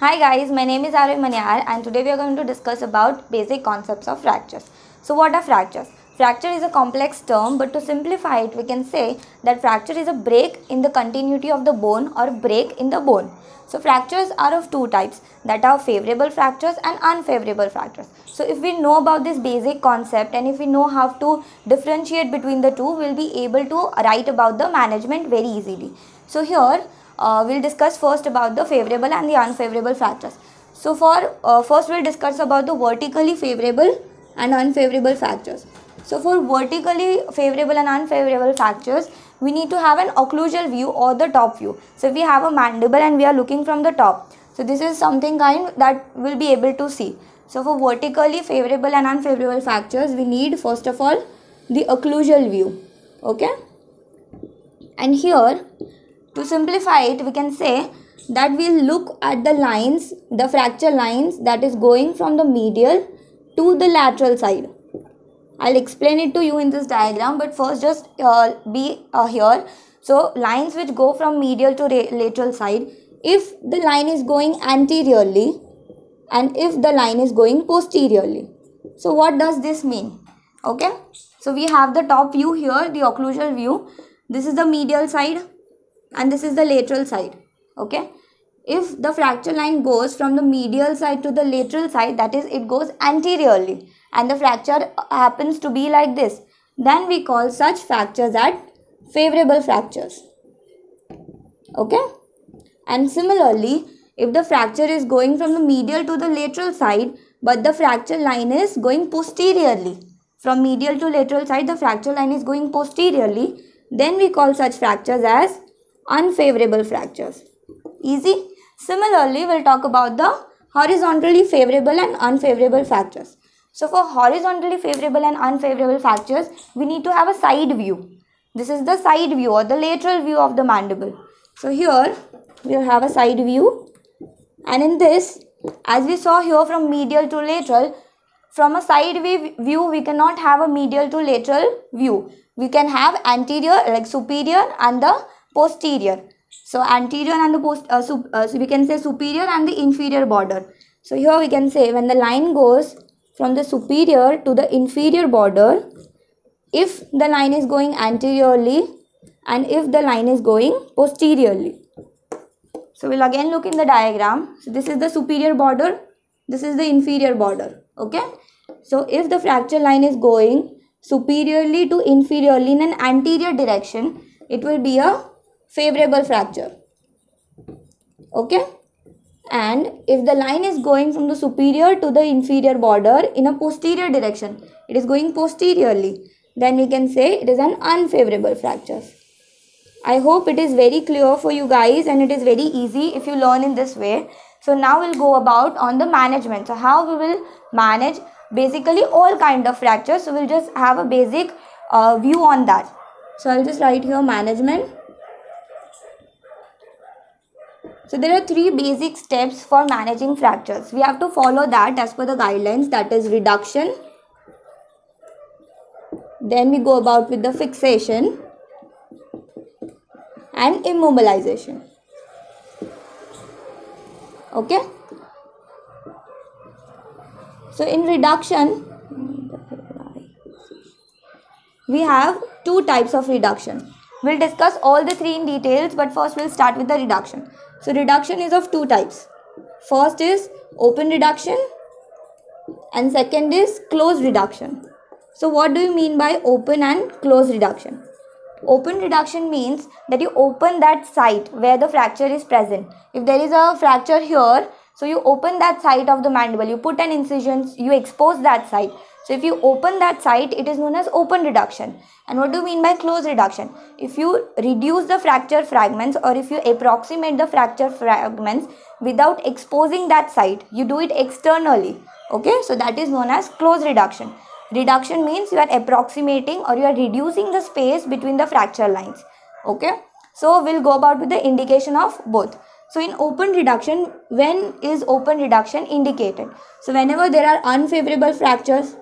Hi guys, my name is Arun Manyar and today we are going to discuss about basic concepts of fractures. So what are fractures? Fracture is a complex term but to simplify it we can say that fracture is a break in the continuity of the bone or break in the bone. So fractures are of two types that are favorable fractures and unfavorable fractures. So if we know about this basic concept and if we know how to differentiate between the two we will be able to write about the management very easily. So here uh, we'll discuss first about the favorable and the unfavorable factors. So for uh, first we'll discuss about the vertically favorable and unfavorable factors. So for vertically favorable and unfavorable factors, we need to have an occlusal view or the top view. So if we have a mandible and we are looking from the top, so this is something kind that we'll be able to see. So for vertically favorable and unfavorable factors, we need first of all the occlusal view. Okay. And here to simplify it, we can say that we'll look at the lines, the fracture lines that is going from the medial to the lateral side. I'll explain it to you in this diagram, but first just uh, be uh, here. So lines which go from medial to lateral side, if the line is going anteriorly and if the line is going posteriorly. So what does this mean? Okay. So we have the top view here, the occlusal view. This is the medial side and this is the lateral side okay if the fracture line goes from the medial side to the lateral side that is it goes anteriorly and the fracture happens to be like this then we call such fractures as favorable fractures okay and similarly if the fracture is going from the medial to the lateral side but the fracture line is going posteriorly from medial to lateral side the fracture line is going posteriorly then we call such fractures as unfavorable fractures. Easy? Similarly, we'll talk about the horizontally favorable and unfavorable fractures. So for horizontally favorable and unfavorable fractures, we need to have a side view. This is the side view or the lateral view of the mandible. So here, we'll have a side view. And in this, as we saw here from medial to lateral, from a side view, we cannot have a medial to lateral view. We can have anterior, like superior and the posterior so anterior and the post uh, uh, so we can say superior and the inferior border so here we can say when the line goes from the superior to the inferior border if the line is going anteriorly and if the line is going posteriorly so we'll again look in the diagram so this is the superior border this is the inferior border okay so if the fracture line is going superiorly to inferiorly in an anterior direction it will be a favorable fracture okay and if the line is going from the superior to the inferior border in a posterior direction it is going posteriorly then we can say it is an unfavorable fracture i hope it is very clear for you guys and it is very easy if you learn in this way so now we'll go about on the management so how we will manage basically all kind of fractures so we'll just have a basic uh, view on that so i'll just write here management so there are three basic steps for managing fractures. We have to follow that as per the guidelines that is reduction. Then we go about with the fixation and immobilization. Okay. So in reduction, we have two types of reduction. We'll discuss all the three in details but first we'll start with the reduction. So reduction is of two types. First is open reduction and second is closed reduction. So what do you mean by open and closed reduction? Open reduction means that you open that site where the fracture is present. If there is a fracture here, so you open that side of the mandible, you put an incision, you expose that side. So if you open that side, it is known as open reduction. And what do you mean by close reduction? If you reduce the fracture fragments or if you approximate the fracture fragments without exposing that side, you do it externally. Okay, so that is known as close reduction. Reduction means you are approximating or you are reducing the space between the fracture lines. Okay, so we'll go about with the indication of both. So in open reduction, when is open reduction indicated? So whenever there are unfavorable fractures,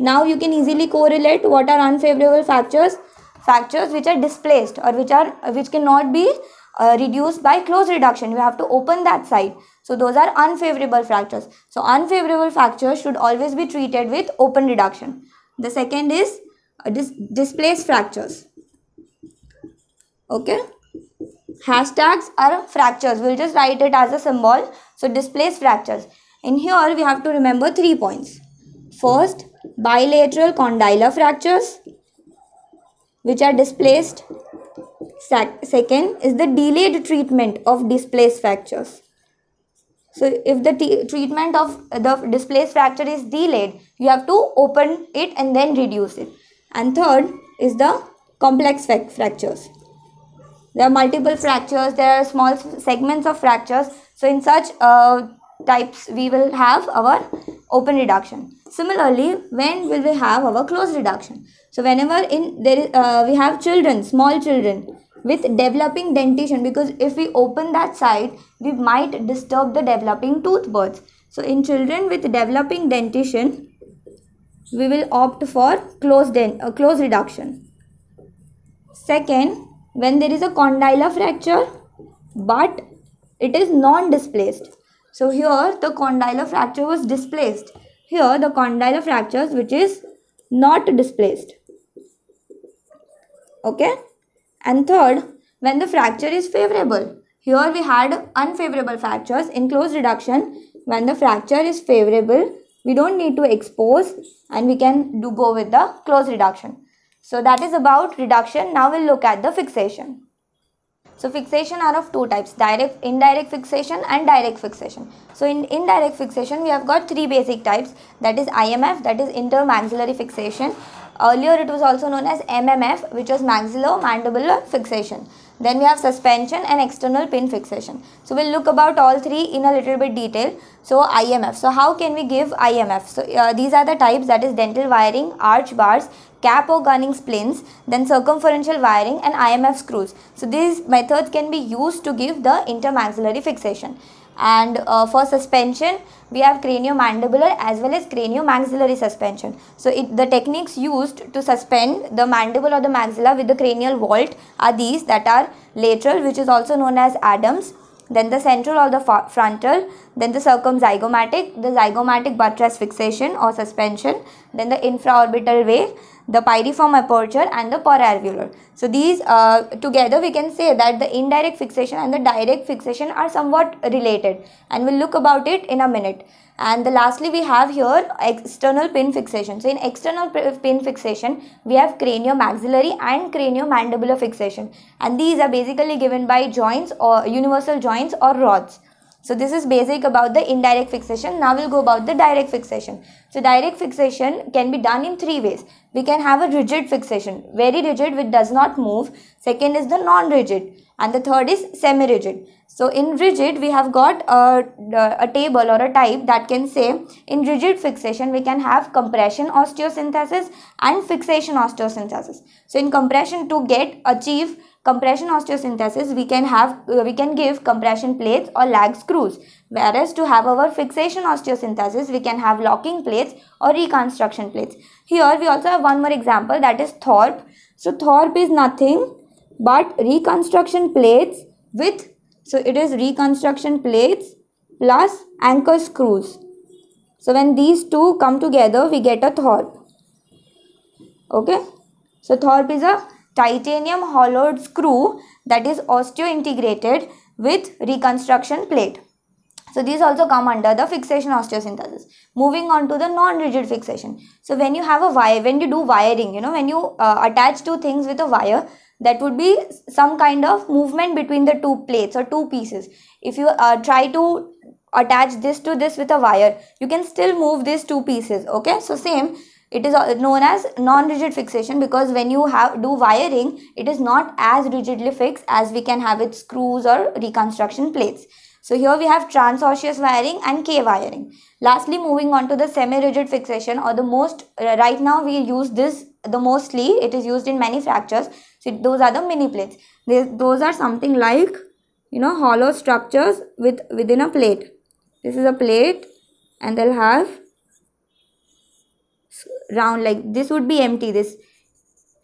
now you can easily correlate what are unfavorable fractures, fractures which are displaced or which are which cannot be uh, reduced by close reduction. You have to open that side. So those are unfavorable fractures. So unfavorable fractures should always be treated with open reduction. The second is uh, dis displaced fractures. Okay hashtags are fractures we'll just write it as a symbol so displaced fractures in here we have to remember three points first bilateral condylar fractures which are displaced second is the delayed treatment of displaced fractures so if the treatment of the displaced fracture is delayed you have to open it and then reduce it and third is the complex fractures there are multiple fractures, there are small segments of fractures. So in such uh, types, we will have our open reduction. Similarly, when will we have our closed reduction? So whenever in there is, uh, we have children, small children with developing dentition because if we open that side, we might disturb the developing tooth buds. So in children with developing dentition, we will opt for closed, uh, closed reduction. Second, when there is a condylar fracture but it is non-displaced. So here the condylar fracture was displaced. Here the condylar fractures which is not displaced. Okay. And third, when the fracture is favorable. Here we had unfavorable fractures in close reduction. When the fracture is favorable, we don't need to expose and we can do go with the close reduction. So that is about reduction. Now we'll look at the fixation. So fixation are of two types, direct, indirect fixation and direct fixation. So in indirect fixation, we have got three basic types that is IMF, that is intermaxillary fixation. Earlier it was also known as MMF which was maxillomandibular fixation. Then we have suspension and external pin fixation. So we'll look about all three in a little bit detail. So IMF. So how can we give IMF? So uh, these are the types that is dental wiring, arch bars, cap or gunning splints, then circumferential wiring and IMF screws. So these methods can be used to give the intermaxillary fixation and uh, for suspension we have craniomandibular as well as craniomaxillary suspension so it, the techniques used to suspend the mandible or the maxilla with the cranial vault are these that are lateral which is also known as adams then the central or the frontal then the circumzygomatic the zygomatic buttress fixation or suspension then the infraorbital wave the pyriform aperture and the peralveolar. So these uh, together we can say that the indirect fixation and the direct fixation are somewhat related and we'll look about it in a minute. And the lastly we have here external pin fixation. So in external pin fixation we have craniomaxillary and craniomandibular fixation and these are basically given by joints or universal joints or rods. So this is basic about the indirect fixation. Now we'll go about the direct fixation. So direct fixation can be done in three ways. We can have a rigid fixation, very rigid which does not move. Second is the non-rigid and the third is semi-rigid. So in rigid we have got a, a table or a type that can say in rigid fixation we can have compression osteosynthesis and fixation osteosynthesis. So in compression to get achieve compression osteosynthesis we can have uh, we can give compression plates or lag screws whereas to have our fixation osteosynthesis we can have locking plates or reconstruction plates here we also have one more example that is thorpe so thorpe is nothing but reconstruction plates with so it is reconstruction plates plus anchor screws so when these two come together we get a thorpe okay so thorpe is a titanium hollowed screw that is osteo-integrated with reconstruction plate. So these also come under the fixation osteosynthesis. Moving on to the non-rigid fixation. So when you have a wire, when you do wiring, you know, when you uh, attach two things with a wire, that would be some kind of movement between the two plates or two pieces. If you uh, try to attach this to this with a wire, you can still move these two pieces. Okay, so same it is uh, known as non-rigid fixation because when you have do wiring it is not as rigidly fixed as we can have it screws or reconstruction plates so here we have transosseous wiring and K wiring. Lastly, moving on to the semi-rigid fixation or the most, uh, right now we use this the mostly, it is used in many fractures. So those are the mini plates. They, those are something like, you know, hollow structures with within a plate. This is a plate and they'll have round like this would be empty this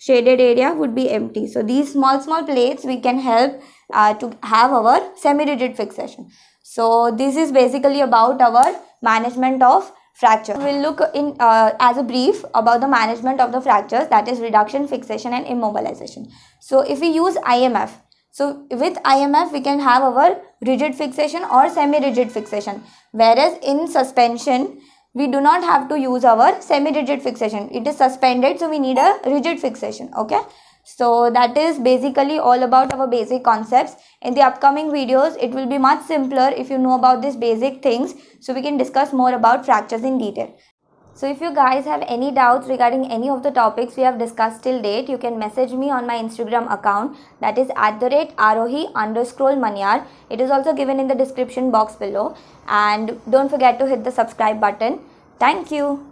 shaded area would be empty so these small small plates we can help uh, to have our semi-rigid fixation so this is basically about our management of fracture we'll look in uh, as a brief about the management of the fractures that is reduction fixation and immobilization so if we use imf so with IMF, we can have our rigid fixation or semi-rigid fixation. Whereas in suspension, we do not have to use our semi-rigid fixation. It is suspended, so we need a rigid fixation, okay? So that is basically all about our basic concepts. In the upcoming videos, it will be much simpler if you know about these basic things. So we can discuss more about fractures in detail. So if you guys have any doubts regarding any of the topics we have discussed till date, you can message me on my Instagram account that is at the rate arohi underscore manyar. It is also given in the description box below and don't forget to hit the subscribe button. Thank you.